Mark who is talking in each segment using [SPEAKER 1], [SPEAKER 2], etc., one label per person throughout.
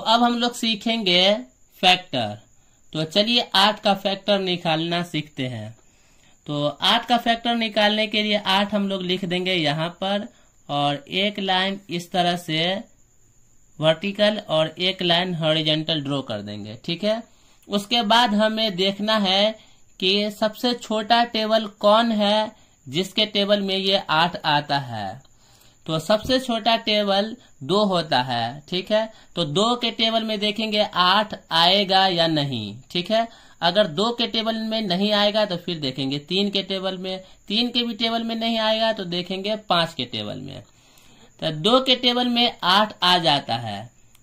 [SPEAKER 1] तो अब हम लोग सीखेंगे फैक्टर तो चलिए आठ का फैक्टर निकालना सीखते हैं तो आठ का फैक्टर निकालने के लिए आठ हम लोग लिख देंगे यहां पर और एक लाइन इस तरह से वर्टिकल और एक लाइन हॉरिजेंटल ड्रॉ कर देंगे ठीक है उसके बाद हमें देखना है कि सबसे छोटा टेबल कौन है जिसके टेबल में ये आठ आता है तो सबसे छोटा टेबल दो होता है ठीक है तो दो के टेबल में देखेंगे आठ आएगा या नहीं ठीक है अगर दो के टेबल में नहीं आएगा तो फिर देखेंगे तीन के टेबल में तीन के भी टेबल में नहीं आएगा तो देखेंगे पांच के टेबल में तो दो के टेबल में आठ आ जाता है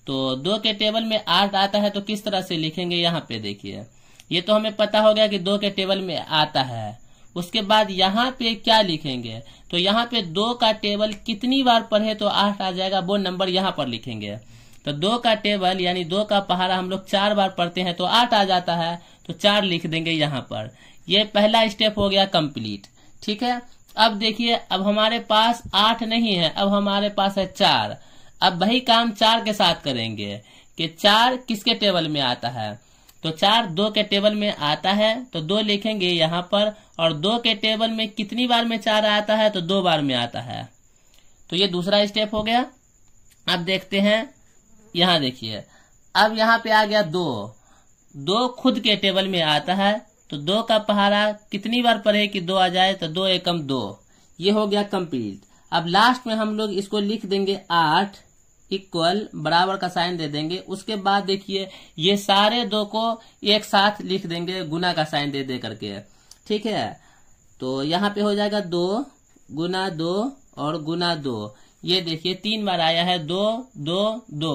[SPEAKER 1] तो दो के टेबल में आठ आता है तो किस तरह से लिखेंगे यहाँ पे देखिए ये तो हमें पता हो गया कि दो के टेबल में आता है उसके बाद यहाँ पे क्या लिखेंगे तो यहाँ पे दो का टेबल कितनी बार पढ़े तो आठ आ जाएगा वो नंबर यहाँ पर लिखेंगे तो दो का टेबल यानी दो का पहाड़ा हम लोग चार बार पढ़ते हैं तो आठ आ जाता है तो चार लिख देंगे यहाँ पर ये पहला स्टेप हो गया कम्प्लीट ठीक है अब देखिए अब हमारे पास आठ नहीं है अब हमारे पास है चार अब वही काम चार के साथ करेंगे कि चार किसके टेबल में आता है तो चार दो के टेबल में आता है तो दो लिखेंगे यहाँ पर और दो के टेबल में कितनी बार में चार आता है तो दो बार में आता है तो ये दूसरा स्टेप हो गया अब देखते हैं यहाँ देखिए अब यहाँ पे आ गया दो दो खुद के टेबल में आता है तो दो का पहाड़ा कितनी बार पढ़े कि दो आ जाए तो दो एकम दो ये हो गया कंप्लीट अब लास्ट में हम लोग इसको लिख देंगे आठ इक्वल बराबर का साइन दे देंगे उसके बाद देखिए ये सारे दो को एक साथ लिख देंगे गुना का साइन दे दे करके ठीक है तो यहाँ पे हो जाएगा दो गुना दो और गुना दो ये देखिए तीन बार आया है दो दो दो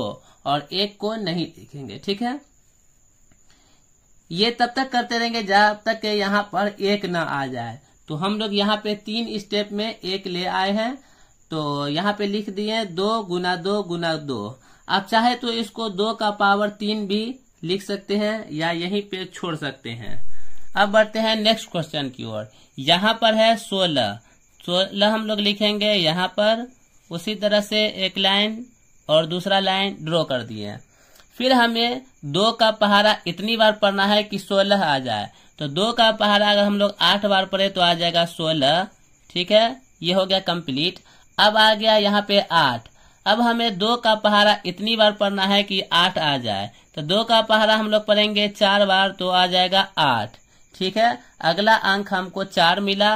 [SPEAKER 1] और एक को नहीं लिखेंगे ठीक है ये तब तक करते रहेंगे जब तक के यहाँ पर एक ना आ जाए तो हम लोग यहाँ पे तीन स्टेप में एक ले आए हैं तो यहाँ पे लिख दिए दो गुना दो गुना दो आप चाहे तो इसको दो का पावर तीन भी लिख सकते हैं या यहीं पे छोड़ सकते हैं अब बढ़ते हैं नेक्स्ट क्वेश्चन की ओर यहाँ पर है सोलह सोलह हम लोग लिखेंगे यहाँ पर उसी तरह से एक लाइन और दूसरा लाइन ड्रॉ कर दिए फिर हमें दो का पहाड़ा इतनी बार पढ़ना है कि सोलह आ जाए तो दो का पहाड़ा अगर हम लोग आठ बार पढ़े तो आ जाएगा सोलह ठीक है ये हो गया कंप्लीट अब आ गया यहाँ पे आठ अब हमें दो का पहारा इतनी बार पढ़ना है कि आठ आ जाए तो दो का पहारा हम लोग पढ़ेंगे चार बार तो आ जाएगा आठ ठीक है अगला अंक हमको चार मिला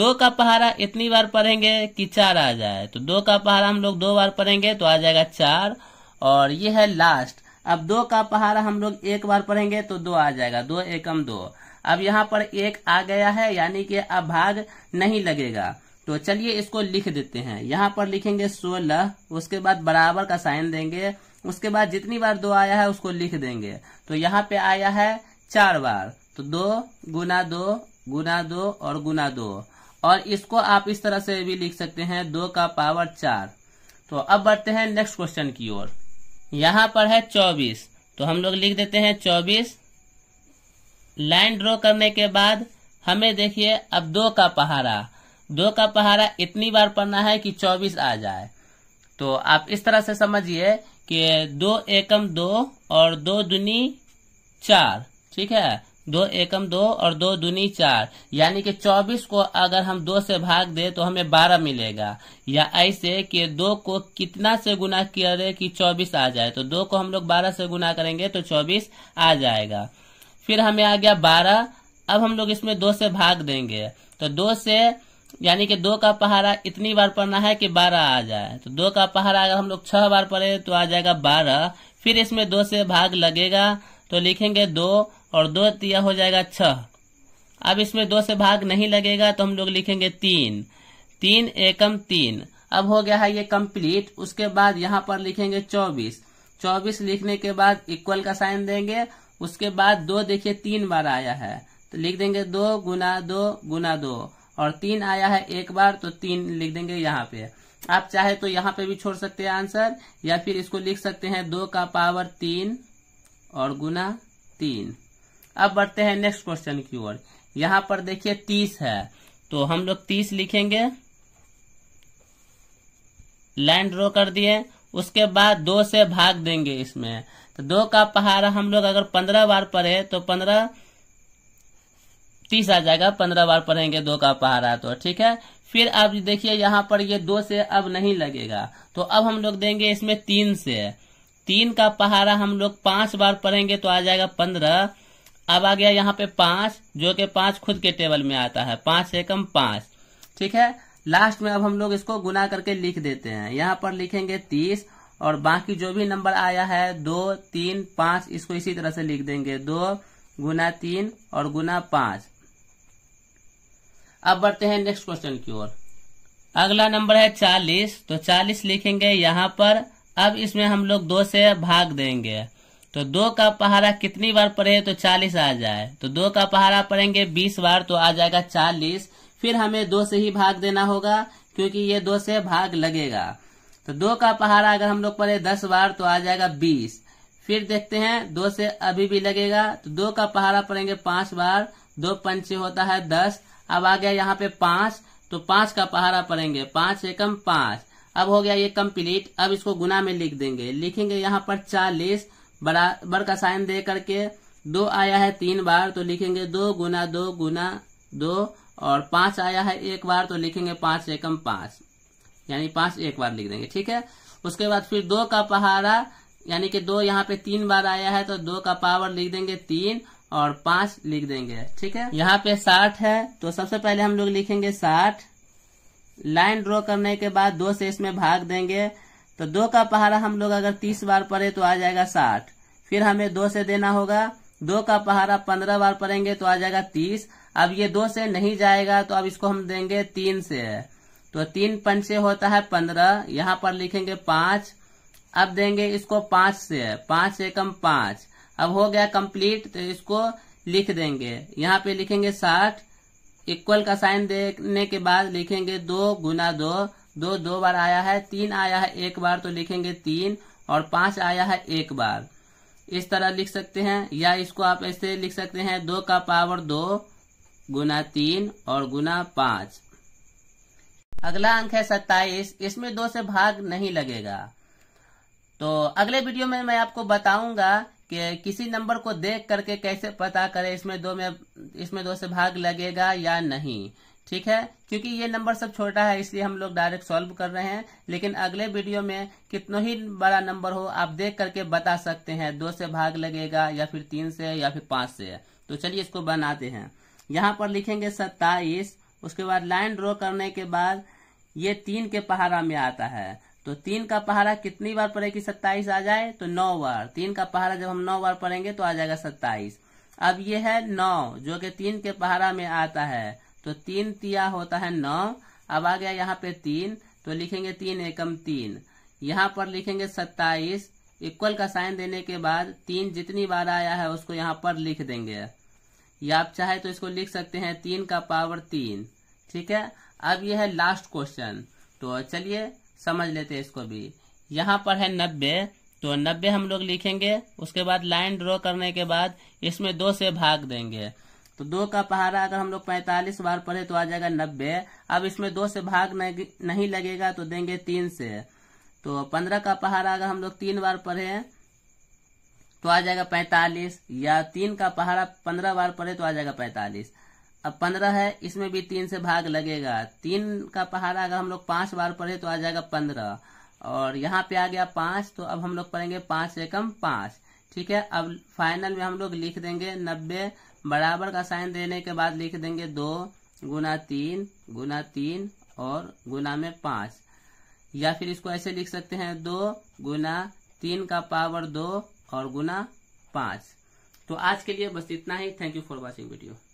[SPEAKER 1] दो का पहारा इतनी बार पढ़ेंगे कि चार आ जाए तो दो का पहारा हम लोग दो बार पढ़ेंगे तो आ जाएगा चार और ये है लास्ट अब दो का पहारा हम लोग एक बार पढ़ेंगे तो दो आ जाएगा दो एकम दो अब यहाँ पर एक आ गया है यानी कि अब भाग नहीं लगेगा तो चलिए इसको लिख देते हैं यहाँ पर लिखेंगे सोलह उसके बाद बराबर का साइन देंगे उसके बाद जितनी बार दो आया है उसको लिख देंगे तो यहाँ पे आया है चार बार तो दो गुना दो गुना दो और गुना दो और इसको आप इस तरह से भी लिख सकते हैं दो का पावर चार तो अब बढ़ते हैं नेक्स्ट क्वेश्चन की ओर यहाँ पर है चौबीस तो हम लोग लिख देते हैं चौबीस लाइन ड्रॉ करने के बाद हमें देखिए अब दो का पहाड़ा दो का पहाड़ा इतनी बार पढ़ना है कि चौबीस आ जाए तो आप इस तरह से समझिए कि दो एकम दो और दो दुनी चार ठीक है दो एकम दो और दो दुनी चार यानी कि चौबीस को अगर हम दो से भाग दे तो हमें बारह मिलेगा या ऐसे कि दो को कितना से गुना करे कि चौबीस आ जाए तो दो को हम लोग बारह से गुना करेंगे तो चौबीस आ जाएगा फिर हमें आ गया बारह अब हम लोग इसमें दो से भाग देंगे तो दो से यानी कि दो का पहाड़ा इतनी बार पढ़ना है कि बारह आ जाए तो दो का पहाड़ा अगर हम लोग छह बार पढ़े तो आ जाएगा बारह फिर इसमें दो से भाग लगेगा तो लिखेंगे दो और दो तिया हो जाएगा छह अब इसमें दो से भाग नहीं लगेगा तो हम लोग लिखेंगे तीन तीन एकम तीन अब हो गया है ये कम्प्लीट उसके बाद यहाँ पर लिखेंगे चौबीस चौबीस लिखने के बाद इक्वल का साइन देंगे उसके बाद दो देखिए तीन बार आया है तो लिख देंगे दो गुना दो गुना दो और तीन आया है एक बार तो तीन लिख देंगे यहाँ पे आप चाहे तो यहाँ पे भी छोड़ सकते हैं आंसर या फिर इसको लिख सकते हैं दो का पावर तीन और गुना तीन अब बढ़ते हैं नेक्स्ट क्वेश्चन की ओर यहाँ पर देखिए तीस है तो हम लोग तीस लिखेंगे लाइन ड्रॉ कर दिए उसके बाद दो से भाग देंगे इसमें तो दो का पहाड़ हम लोग अगर पंद्रह बार पढ़े तो पंद्रह तीस आ जाएगा पंद्रह बार पढ़ेंगे दो का पहाड़ा तो ठीक है फिर आप देखिए यहाँ पर ये दो से अब नहीं लगेगा तो अब हम लोग देंगे इसमें तीन से तीन का पहाड़ा हम लोग पांच बार पढ़ेंगे तो आ जाएगा पंद्रह अब आ गया यहाँ पे पांच जो कि पांच खुद के टेबल में आता है पांच से कम पांच ठीक है लास्ट में अब हम लोग इसको गुना करके लिख देते हैं यहाँ पर लिखेंगे तीस और बाकी जो भी नंबर आया है दो तीन पांच इसको इसी तरह से लिख देंगे दो गुना तीन और गुना पांच अब बढ़ते हैं नेक्स्ट क्वेश्चन की ओर अगला नंबर है चालीस तो चालीस लिखेंगे यहाँ पर अब इसमें हम लोग दो से भाग देंगे तो दो का पहाड़ा कितनी बार पड़े तो चालीस आ जाए तो दो का पहाड़ा पड़ेंगे बीस बार तो आ जाएगा चालीस फिर हमें दो से ही भाग देना होगा क्योंकि ये दो से भाग लगेगा तो दो का पहाड़ा अगर हम लोग पड़े दस बार तो आ जाएगा बीस फिर देखते हैं दो से अभी भी लगेगा तो दो का पहाड़ा पड़ेंगे पांच बार दो पंचे होता है दस अब आ गया यहाँ पे पांच तो पांच का पहारा पड़ेंगे पांच एकम पांच अब हो गया ये कम्प्लीट अब इसको गुना में लिख देंगे लिखेंगे यहाँ पर चालीस बराबर का साइन दे करके दो आया है तीन बार तो लिखेंगे दो गुना दो गुना दो और पांच आया है एक बार तो लिखेंगे पांच एकम पांच यानी पांच एक बार लिख देंगे ठीक है उसके बाद फिर दो का पहाड़ा यानी कि दो यहाँ पे तीन बार आया है तो दो का पावर लिख देंगे तीन और पांच लिख देंगे ठीक है यहाँ पे साठ है तो सबसे पहले हम लोग लिखेंगे साठ लाइन ड्रॉ करने के बाद दो से इसमें भाग देंगे तो दो का पहाड़ा हम लोग अगर तीस बार पढ़े तो आ जाएगा साठ फिर हमें दो से देना होगा दो का पहाड़ा पंद्रह बार पढ़ेंगे तो आ जाएगा तीस अब ये दो से नहीं जाएगा तो अब इसको हम देंगे तीन से तो तीन पंचे होता है पंद्रह यहाँ पर लिखेंगे पांच अब देंगे इसको पांच से पांच एकम पांच अब हो गया कंप्लीट तो इसको लिख देंगे यहाँ पे लिखेंगे साठ इक्वल का साइन देने के बाद लिखेंगे दो गुना दो दो दो बार आया है तीन आया है एक बार तो लिखेंगे तीन और पांच आया है एक बार इस तरह लिख सकते हैं या इसको आप ऐसे लिख सकते हैं दो का पावर दो गुना तीन और गुना पांच अगला अंक है सत्ताईस इसमें दो से भाग नहीं लगेगा तो अगले वीडियो में मैं आपको बताऊंगा किसी नंबर को देख करके कैसे पता करें इसमें दो में इसमें दो से भाग लगेगा या नहीं ठीक है क्योंकि ये नंबर सब छोटा है इसलिए हम लोग डायरेक्ट सॉल्व कर रहे हैं लेकिन अगले वीडियो में कितनो ही बड़ा नंबर हो आप देख करके बता सकते हैं दो से भाग लगेगा या फिर तीन से या फिर पांच से तो चलिए इसको बनाते हैं यहाँ पर लिखेंगे सत्ताईस उसके बाद लाइन ड्रॉ करने के बाद ये तीन के पहाड़ा में आता है तो तीन का पहाड़ा कितनी बार पड़े कि सत्ताईस आ जाए तो नौ बार तीन का पहाड़ा जब हम नौ बार पढ़ेंगे तो आ जाएगा सत्ताईस अब ये है नौ जो कि तीन के पहाड़ा में आता है तो तीन तिया होता है नौ अब आ गया यहाँ पे तीन तो लिखेंगे तीन एकम तीन यहाँ पर लिखेंगे सत्ताईस इक्वल का साइन देने के बाद तीन जितनी बार आया है उसको यहाँ पर लिख देंगे या आप चाहे तो इसको लिख सकते हैं तीन का पावर तीन ठीक है अब यह है लास्ट क्वेश्चन तो चलिए समझ लेते हैं इसको भी यहाँ पर है नब्बे तो नब्बे हम लोग लिखेंगे उसके बाद लाइन ड्रॉ करने के बाद इसमें दो से भाग देंगे तो दो का पहाड़ा अगर हम लोग पैंतालीस बार पढ़े तो आ जाएगा नब्बे अब इसमें दो से भाग नहीं लगेगा तो देंगे तीन से तो पंद्रह का पहाड़ा अगर हम लोग तीन बार पढ़े तो आ जाएगा पैंतालीस या तीन का पहाड़ा पंद्रह बार पढ़े तो आ जाएगा पैंतालीस अब पंद्रह है इसमें भी तीन से भाग लगेगा तीन का पहाड़ा अगर हम लोग पांच बार पढ़े तो आ जाएगा पंद्रह और यहाँ पे आ गया पांच तो अब हम लोग पढ़ेंगे पांच एकम पांच ठीक है अब फाइनल में हम लोग लिख देंगे नब्बे बराबर का साइन देने के बाद लिख देंगे दो गुना तीन गुना तीन और गुना में पांच या फिर इसको ऐसे लिख सकते हैं दो गुना तीन का पावर दो और गुना पांच तो आज के लिए बस इतना ही thank you for watching video